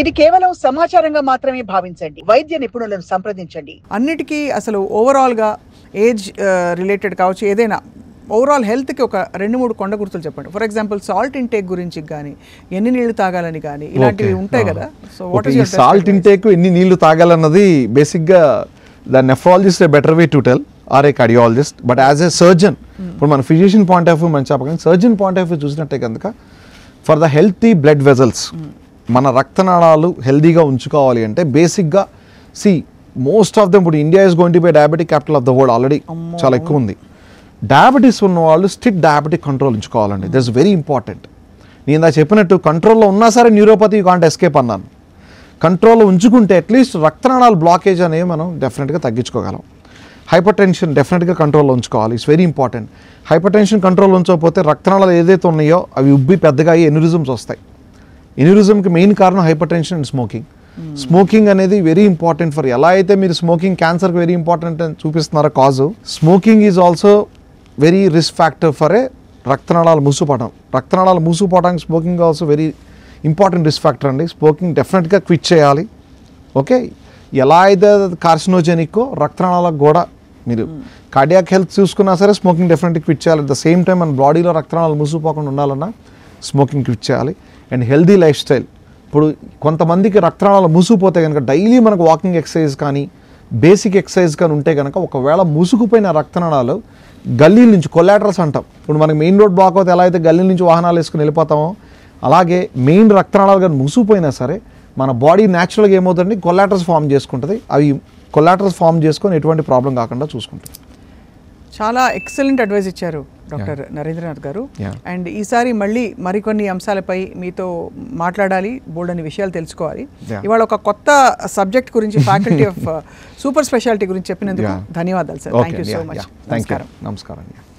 ఇది కేవలం సమాచారంగా మాత్రమే భావించండి వైద్య నిపుణులను సంప్రదించండి అన్నిటికీ అసలు ఓవరాల్గా ఏజ్ రిలేటెడ్ కావచ్చు ఏదైనా ఓవరాల్ హెల్త్కి ఒక రెండు మూడు కొండ గుర్తులు చెప్పండి ఫర్ ఎగ్జాంపుల్ సాల్ట్ ఇంటేక్ గురించి కానీ ఎన్ని నీళ్లు తాగాలని కానీ ఇలాంటివి ఉంటాయి కదా so what is salt intake ఎన్ని నీళ్లు తాగాలన్నది బేసిక్గా the nephrologist better way to tell or a cardiologist but as a surgeon ఇప్పుడు మన ఫిజిషియన్ పాయింట్ ఆఫ్ వ్యూ మనం చెప్పకండి సర్జన్ పాయింట్ ఆఫ్ వ్యూ చూసినట్టే కనుక for the healthy blood vessels మన రక్తనాళాలు హెల్దీగా ఉంచుకోవాలి అంటే బేసిక్గా సి మోస్ట్ ఆఫ్ దమ్ ఇప్పుడు India is going to be diabetic capital of the world already చాలా ఎక్కువ ఉంది డయాబెటీస్ ఉన్న వాళ్ళు స్టిట్ డయాబెటిక్ కంట్రోల్ ఉంచుకోవాలండి దట్స్ వెరీ ఇంపార్టెంట్ నేను ఇందా చెప్పినట్టు కంట్రోల్లో ఉన్నా సరే న్యూరోపతి కాంట ఎస్కేప్ అన్నాను కంట్రోల్లో ఉంచుకుంటే అట్లీస్ట్ రక్తనాళాలు బ్లాకేజ్ అనేవి మనం డెఫినెట్గా తగ్గించుకోగలం హైపర్ టెన్షన్ డెఫినెట్గా కంట్రోల్లో ఉంచుకోవాలి it's very important hypertension control ఉంచకపోతే రక్తనాళాలు ఏదైతే ఉన్నాయో అవి ఉబ్బి పెద్దగా అయ్యి ఎనిరిజమ్స్ వస్తాయి ఎన్యూరిజంకి మెయిన్ కారణం hypertension and smoking smoking అనేది వెరీ ఇంపార్టెంట్ ఫర్ ఎలా అయితే మీరు స్మోకింగ్ క్యాన్సర్కి వెరీ ఇంపార్టెంట్ అని చూపిస్తున్నారో cause smoking is also very risk factor for a రక్తనాళాలు మూసుపోవడం రక్తనాళాలు మూసుకుపోవడానికి smoking also very important risk factor అండి స్మోకింగ్ డెఫినెట్గా క్విట్ చేయాలి ఓకే ఎలా అయితే కార్సినోజెనిక్కో రక్తనాళాలకు కూడా మీరు కార్డియాక్ హెల్త్ చూసుకున్నా సరే స్మోకింగ్ డెఫినెట్గా క్విట్ చేయాలి అట్ ద సేమ్ టైం మన బాడీలో రక్తనాళాలు మూసుకుపోకుండా ఉండాలన్నా స్మోకింగ్ క్విట్ చేయాలి అండ్ హెల్దీ లైఫ్ స్టైల్ ఇప్పుడు కొంతమందికి రక్తనాళాలు ముసుకుపోతే కనుక డైలీ మనకు వాకింగ్ ఎక్సర్సైజ్ కానీ బేసిక్ ఎక్సర్సైజ్ కానీ ఉంటే కనుక ఒకవేళ మూసుకుపోయిన రక్తనాళాలు గల్లీల నుంచి కొలాటరల్స్ అంటాం ఇప్పుడు మనకి మెయిన్ రోడ్ బ్లాక్ అవుతే ఎలా అయితే గల్లీల నుంచి వాహనాలు వేసుకుని వెళ్ళిపోతామో అలాగే మెయిన్ రక్తనాళాలు కానీ మూసుకుపోయినా సరే మన బాడీ న్యాచురల్గా ఏమవుతుంది కొలాటరల్స్ ఫామ్ చేసుకుంటుంది అవి కొలాటరస్ ఫామ్ చేసుకొని ఎటువంటి ప్రాబ్లం కాకుండా చూసుకుంటుంది చాలా ఎక్సలెంట్ అడ్వైస్ ఇచ్చారు డాక్టర్ నరేంద్రనాథ్ గారు అండ్ ఈసారి మళ్ళీ మరికొన్ని అంశాలపై మీతో మాట్లాడాలి బోల్డని విషయాలు తెలుసుకోవాలి ఇవాళ ఒక కొత్త సబ్జెక్ట్ గురించి ఫ్యాకల్టీ ఆఫ్ సూపర్ స్పెషాలిటీ గురించి చెప్పినందుకు ధన్యవాదాలు sir thank you so much నమస్కారం నమస్కారం